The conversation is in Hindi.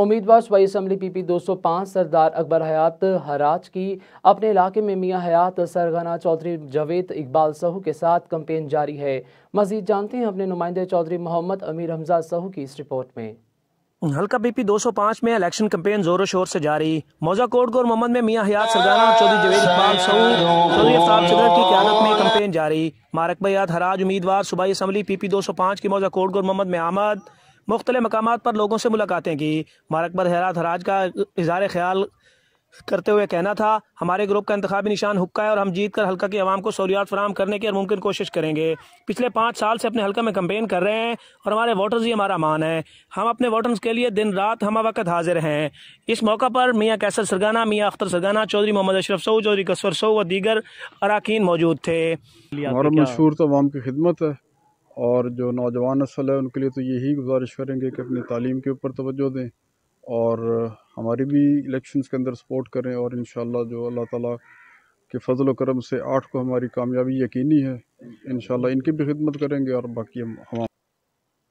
उम्मीदवार सूबाई असम्बली पी पी दो सौ पाँच सरदार अकबर हयात हराज की अपने इलाके में मियाँ हयात सरगना चौधरी जवेद इकबाल सहू के साथ कंपेन जारी है मजीद जानते हैं अपने नुमाइंदे चौधरी मोहम्मद अमीर हमजा सहू की इस रिपोर्ट में हल्का बीपी 205 में इलेक्शन कैंपेन जोरों शोर से जारी मौजा गोर मोहम्मद में मियाँ हयात सरदाना और चौधरी जवेद इकबाल सऊद चौधरी आफ्ताब चदर की क्यादत में कैंपेन जारी मारकबयात हराज उम्मीदवार सूबाई असम्बली पी पी दो सौ पाँच की मौजा गोर मोहम्मद में आमद मुख्तलि मकाम पर लोगों से मुलाकातें की मारकबर हैरात हराज का इजहार ख्याल करते हुए कहना था हमारे ग्रुप का इंतबी निशान हुक्का है और हम जीत कर हल्का की आवाम को सहूलियात फराम करने की और मुमकिन कोशिश करेंगे पिछले पाँच साल से अपने हल्का में कम्पेन कर रहे हैं और हमारे वोटर्स ही हमारा मान है हम अपने वोटर्स के लिए दिन रात हम वक्त हाजिर हैं इस मौका पर मियाँ कैसर सरगाना मियाँ अख्तर सरगाना चौधरी मोहम्मद अशरफ सऊ चौधरी कसवर सऊ व दीगर अरकान मौजूद थे मशहूर तो खिदमत है और जो नौजवान नस्ल है उनके लिए तो यही गुजारिश करेंगे कि अपनी तालीम के ऊपर तोज्जो दें और हमारी भी इलेक्शंस के अंदर सपोर्ट करें और इन जो अल्लाह ताला के फ़जल करम से आठ को हमारी कामयाबी यकीनी है इन इनकी भी खिदमत करेंगे और बाकी हम